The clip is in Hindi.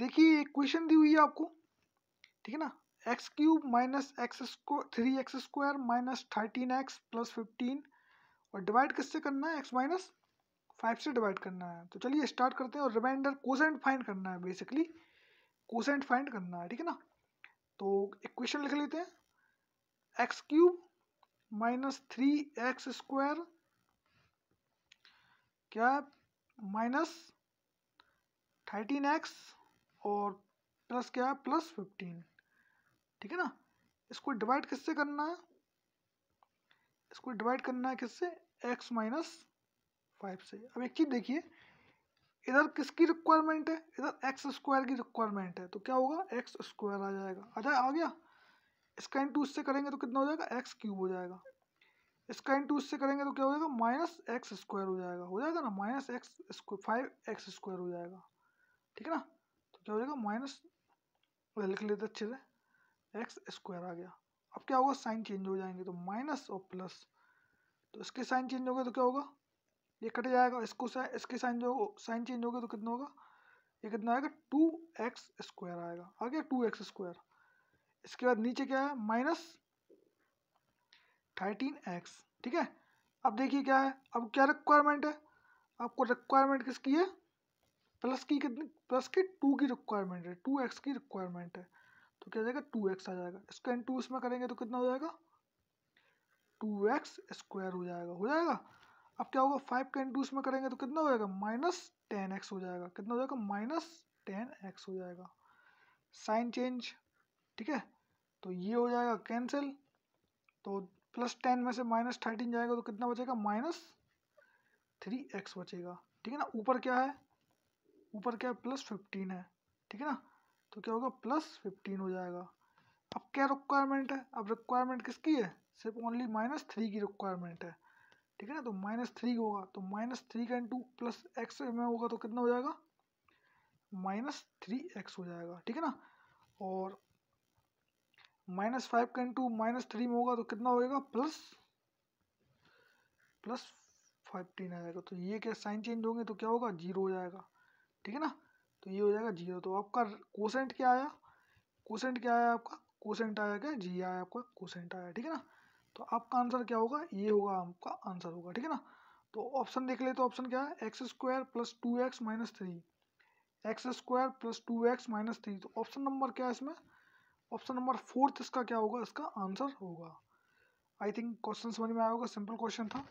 देखिए एक क्वेश्चन दी हुई है आपको ठीक है ना x cube minus x square three x square minus thirteen x plus fifteen और डिवाइड किससे करना है एक्स माइनस फाइव से डिवाइड करना है तो चलिए स्टार्ट करते हैं और रिमाइंडर कोसेंट फाइंड करना है बेसिकली कोसेंट फाइंड करना है ठीक है ना तो एक क्वेश्चन लिख लेते हैं x cube minus three x square क्या माइनस थर्टीन एक्स और प्लस क्या है प्लस फिफ्टीन ठीक है ना इसको डिवाइड किससे करना है इसको डिवाइड करना है किससे एक्स माइनस फाइव से अब एक चीज़ देखिए इधर किसकी रिक्वायरमेंट है इधर एक्स स्क्वायर की रिक्वायरमेंट है तो क्या होगा एक्स स्क्वायर आ जाएगा अच्छा आ गया इसका टू इससे करेंगे तो कितना हो जाएगा एक्स क्यूब हो जाएगा इसका टू इससे करेंगे तो क्या हो जाएगा माइनस एक्स स्क्वायर हो जाएगा हो जाएगा ना minus x five x square हो जाएगा ठीक है ना क्या हो जाएगा माइनस लिख लेते अच्छे से एक्स स्क्वायर आ गया अब क्या होगा साइन चेंज हो जाएंगे तो माइनस और प्लस तो इसके साइन चेंज हो गए तो क्या होगा ये कट जाएगा इसको सा, इसके साइन जो साइन चेंज हो गया तो कितना होगा ये कितना आएगा टू एक्स स्क्वायर आएगा आ गया टू एक्स स्क्वायर इसके बाद नीचे क्या है माइनस थर्टीन एक्स ठीक है अब देखिए क्या है अब क्या रिक्वायरमेंट है आपको रिक्वायरमेंट किसकी है प्लस की कितनी प्लस की टू की रिक्वायरमेंट है टू एक्स की रिक्वायरमेंट है तो क्या जाएगा टू एक्स आ जाएगा इसका इन टू इसमें करेंगे तो कितना हो जाएगा टू एक्स स्क्वायर हो जाएगा हो जाएगा अब क्या होगा फाइव का इंटू इसमें करेंगे तो कितना हो जाएगा माइनस टेन एक्स हो जाएगा कितना हो जाएगा माइनस टेन एक्स हो जाएगा साइन चेंज ठीक है तो ये हो जाएगा कैंसिल तो प्लस टेन में से माइनस थर्टीन जाएगा तो कितना बचेगा माइनस थ्री एक्स बचेगा ठीक है ना ऊपर क्या है ऊपर क्या है प्लस फिफ्टीन है ठीक है ना तो क्या होगा प्लस फिफ्टीन हो जाएगा अब क्या रिक्वायरमेंट है अब रिक्वायरमेंट किसकी है सिर्फ ओनली माइनस थ्री की रिक्वायरमेंट है ठीक है ना तो माइनस थ्री होगा तो माइनस थ्री का इंटू प्लस एक्स में होगा तो कितना हो जाएगा माइनस थ्री एक्स हो जाएगा ठीक है ना और माइनस फाइव का इंटू माइनस थ्री में होगा तो कितना हो जाएगा प्लस प्लस फाइवटीन आ जाएगा तो ये क्या साइन चेंज होंगे तो क्या होगा जीरो हो जाएगा ठीक है ना तो ये हो जाएगा जीरो तो आपका कोसेंट क्या आया कोसेंट क्या आया आपका कोसेंट आया क्या जी आया आपका कोसेंट आया ठीक है ना तो आपका आंसर क्या होगा ये होगा आपका आंसर होगा ठीक है ना तो ऑप्शन देख ले तो ऑप्शन क्या है x square plus two x minus three x square plus two x minus three तो ऑप्शन नंबर क्या है इसमें ऑप्शन नंबर फोर्थ इसका क्या होगा इसका आंसर होगा आई थिंक क्वेश्चन समझ में आया होगा सिंपल क्वेश्चन था